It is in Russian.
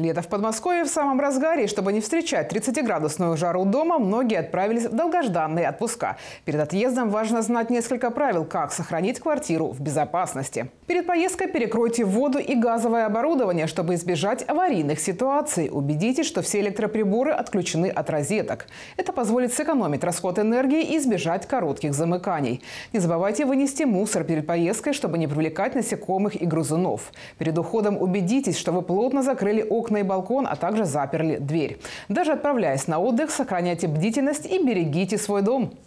Лето в Подмосковье в самом разгаре, и чтобы не встречать 30-градусную жару дома, многие отправились в долгожданные отпуска. Перед отъездом важно знать несколько правил, как сохранить квартиру в безопасности. Перед поездкой перекройте воду и газовое оборудование, чтобы избежать аварийных ситуаций. Убедитесь, что все электроприборы отключены от розеток. Это позволит сэкономить расход энергии и избежать коротких замыканий. Не забывайте вынести мусор перед поездкой, чтобы не привлекать насекомых и грызунов. Перед уходом убедитесь, что вы плотно закрыли окна окна и балкон, а также заперли дверь. Даже отправляясь на отдых, сохраняйте бдительность и берегите свой дом.